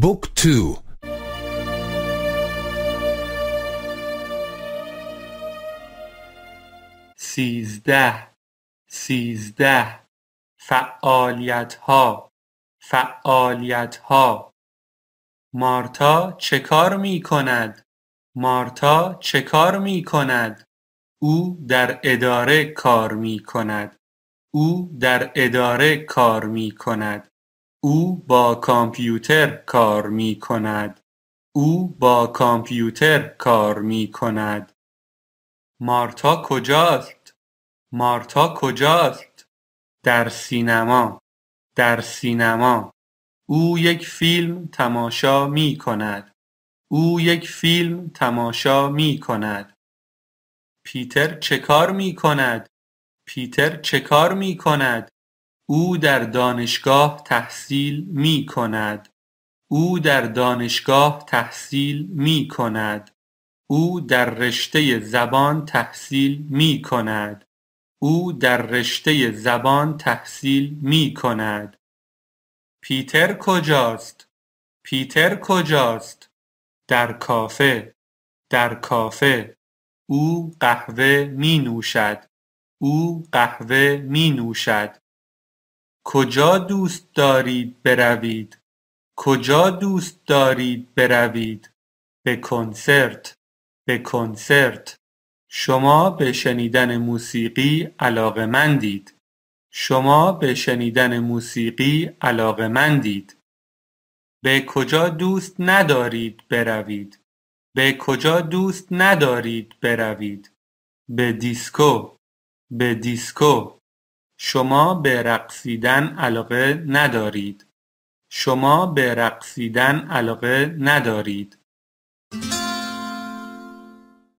بوک تو سیزده سیزده فعالیت ها فعالیت ها مارتا چه کار می کند؟ مارتا چه کار می کند؟ او در اداره کار می کند. او در اداره کار می کند. او با کامپیوتر کار می کند. او با کامپیوتر کار می کند. مارتا کجاست؟ مارتا کجاست؟ در سینما. در سینما. او یک فیلم تماشا می کند. او یک فیلم تماشا می کند. پیتر چه کار می کند؟ پیتر چه کار می کند؟ او در دانشگاه تحصیل می کند. او در دانشگاه تحصیل می کند. او در رشته زبان تحصیل می کند. او در رشته زبان تحصیل می کند. پیتر کجاست؟ پیتر کجاست؟ در کافه. در کافه. او قهوه می نوشد. او قهوه می نوشد. کجا دوست دارید بروید کجا دوست دارید بروید به کنسرت به کنسرت شما به شنیدن موسیقی علاقه مندید؟ شما به شنیدن موسیقی علاقه مندید؟ به کجا دوست ندارید بروید به کجا دوست ندارید بروید به دیسکو به دیسکو شما به رقصیدن علاقه ندارید. شما به رقصیدن علاقه ندارید.